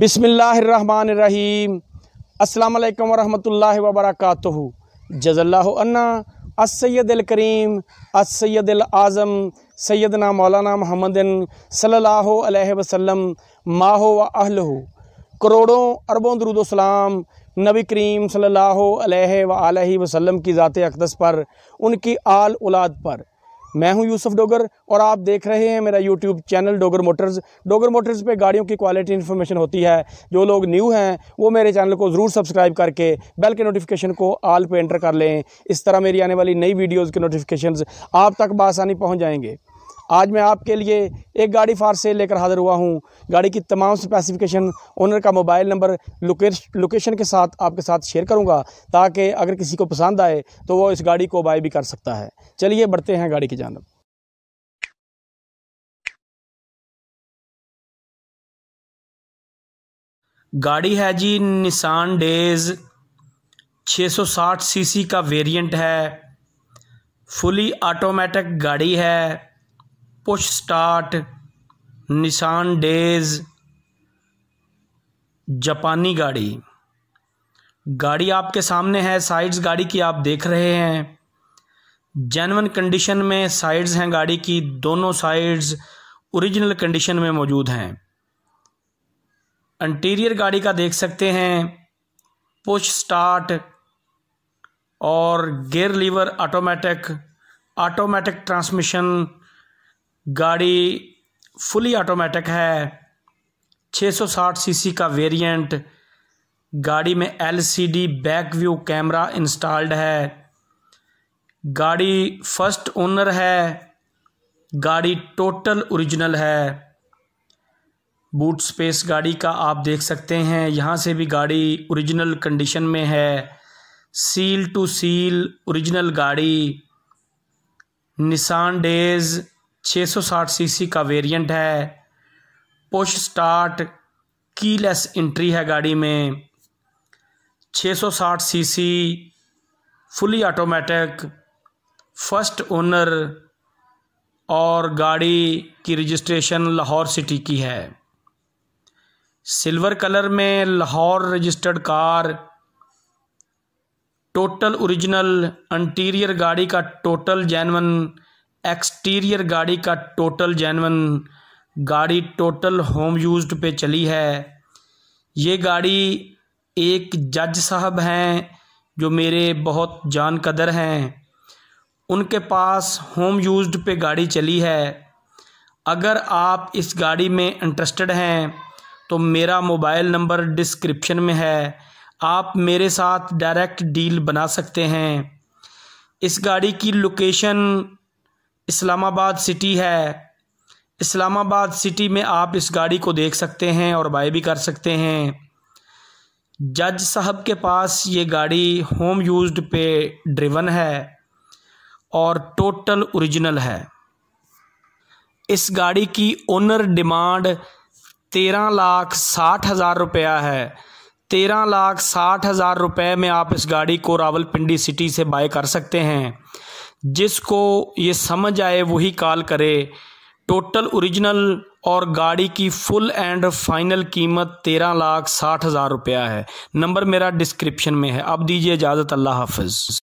बिसमीम् अल्लाम वरहमल वबरक जजल्ला अन्ना असैद करीम असैद आज़म सैदना मौलाना महमदिन सल्लल्लाहु अलैहि वसल्लम माहो व अहल करोड़ों अरबों दरुदोसलाम नबी करीम सल्लल्लाहु अलैहि व वसल्लम की ज़ात अकदस पर उनकी आल औलाद पर मैं हूं यूसुफ डोगर और आप देख रहे हैं मेरा YouTube channel Dogar motors Dogar motors पे गाड़ियों की क्वालिटी इन्फॉर्मेशन होती है जो लोग न्यू हैं वो मेरे चैनल को ज़रूर सब्सक्राइब करके बेल के नोटिफिकेशन को आल पे एंटर कर लें इस तरह मेरी आने वाली नई वीडियोज़ के नोटिफिकेशन आप तक बसानी पहुँच जाएंगे आज मैं आपके लिए एक गाड़ी फार से लेकर हाज़िर हुआ हूँ गाड़ी की तमाम स्पेसिफिकेशन ओनर का मोबाइल नंबर लोकेशन के साथ आपके साथ शेयर करूँगा ताकि अगर किसी को पसंद आए तो वो इस गाड़ी को बाय भी कर सकता है चलिए बढ़ते हैं गाड़ी की जानब गाड़ी है जी निशान डेज 660 सीसी का वेरिएंट है फुली ऑटोमेटिक गाड़ी है पुश स्टार्ट निशान डेज जापानी गाड़ी गाड़ी आपके सामने है साइड्स गाड़ी की आप देख रहे हैं जेनवन कंडीशन में साइड्स हैं गाड़ी की दोनों साइड्स ओरिजिनल कंडीशन में मौजूद हैं इंटीरियर गाड़ी का देख सकते हैं पुश स्टार्ट और gear lever automatic automatic transmission गाड़ी फुली ऑटोमेटिक है 660 सीसी का वेरिएंट गाड़ी में LCD back view camera installed है गाड़ी फर्स्ट ओनर है गाड़ी टोटल ओरिजिनल है बूट स्पेस गाड़ी का आप देख सकते हैं यहाँ से भी गाड़ी ओरिजिनल कंडीशन में है सील टू सील ओरिजिनल गाड़ी निसान डेज़ 660 सीसी का वेरिएंट है पुश स्टार्ट कीलेस एंट्री है गाड़ी में 660 CC fully automatic first owner और गाड़ी की रजिस्ट्रेशन लाहौर सिटी की है सिल्वर कलर में Lahore registered car total original interior गाड़ी का टोटल जैनवन एक्सटीरियर गाड़ी का टोटल जैनवन गाड़ी टोटल होम यूज्ड पे चली है ये गाड़ी एक जज साहब हैं जो मेरे बहुत जान कदर हैं उनके पास होम यूज्ड पे गाड़ी चली है अगर आप इस गाड़ी में इंटरेस्टेड हैं तो मेरा मोबाइल नंबर डिस्क्रिप्शन में है आप मेरे साथ डायरेक्ट डील बना सकते हैं इस गाड़ी की लोकेशन इस्लामाबाद सिटी है इस्लामाबाद सिटी में आप इस गाड़ी को देख सकते हैं और बाय भी कर सकते हैं जज साहब के पास ये गाड़ी होम यूज्ड पे ड्रिवन है और टोटल ओरिजिनल है इस गाड़ी की ओनर डिमांड तेरह लाख साठ हज़ार रुपया है तेरह लाख साठ हज़ार रुपये में आप इस गाड़ी को रावलपिंडी सिटी से बाय कर सकते हैं जिसको ये समझ आए वही कॉल करे टोटल ओरिजिनल और गाड़ी की फुल एंड फाइनल कीमत तेरह लाख साठ हज़ार रुपया है नंबर मेरा डिस्क्रिप्शन में है अब दीजिए इजाज़त अल्लाह हाफिज़